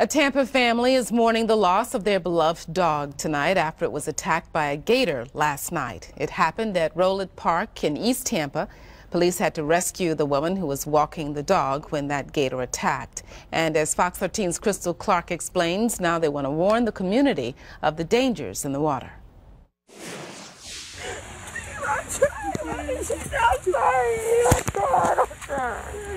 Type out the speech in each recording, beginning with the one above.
A Tampa family is mourning the loss of their beloved dog tonight after it was attacked by a gator last night. It happened at Rowlett Park in East Tampa. Police had to rescue the woman who was walking the dog when that gator attacked. And as Fox 13's Crystal Clark explains, now they want to warn the community of the dangers in the water. I'm I'm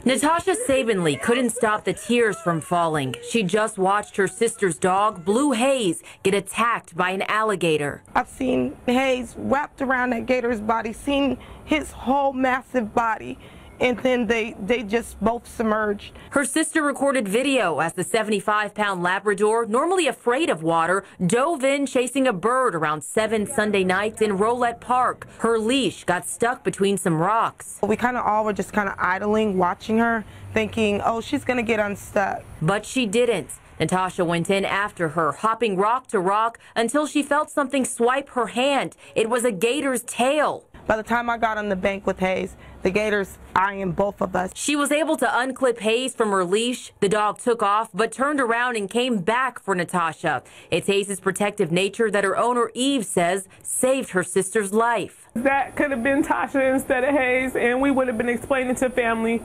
Natasha Sabinley couldn't stop the tears from falling. She just watched her sister's dog, Blue Haze, get attacked by an alligator. I've seen Haze wrapped around that gator's body, seen his whole massive body and then they, they just both submerged. Her sister recorded video as the 75 pound Labrador, normally afraid of water, dove in chasing a bird around 7 Sunday nights in Rolette Park. Her leash got stuck between some rocks. We kind of all were just kind of idling, watching her, thinking, oh, she's going to get unstuck. But she didn't. Natasha went in after her, hopping rock to rock until she felt something swipe her hand. It was a gator's tail. By the time I got on the bank with Hayes, the gator's eyeing both of us. She was able to unclip Hayes from her leash. The dog took off, but turned around and came back for Natasha. It's Hayes' protective nature that her owner, Eve, says saved her sister's life. That could have been Tasha instead of Hayes, and we would have been explaining to family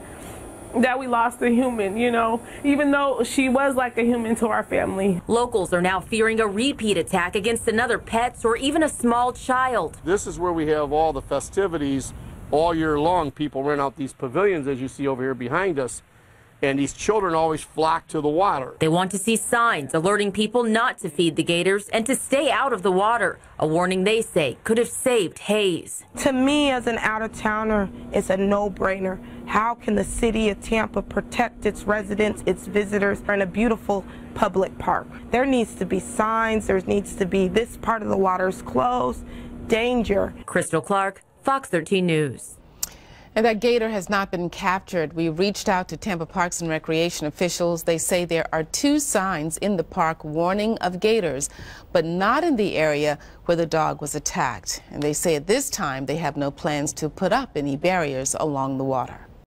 that we lost a human, you know, even though she was like a human to our family. Locals are now fearing a repeat attack against another pet or even a small child. This is where we have all the festivities all year long. People rent out these pavilions, as you see over here behind us and these children always flock to the water. They want to see signs alerting people not to feed the gators and to stay out of the water, a warning they say could have saved Hayes. To me, as an out-of-towner, it's a no-brainer. How can the city of Tampa protect its residents, its visitors, in a beautiful public park? There needs to be signs, there needs to be this part of the water is closed, danger. Crystal Clark, Fox 13 News. And that gator has not been captured. We reached out to Tampa Parks and Recreation officials. They say there are two signs in the park warning of gators, but not in the area where the dog was attacked. And they say at this time they have no plans to put up any barriers along the water.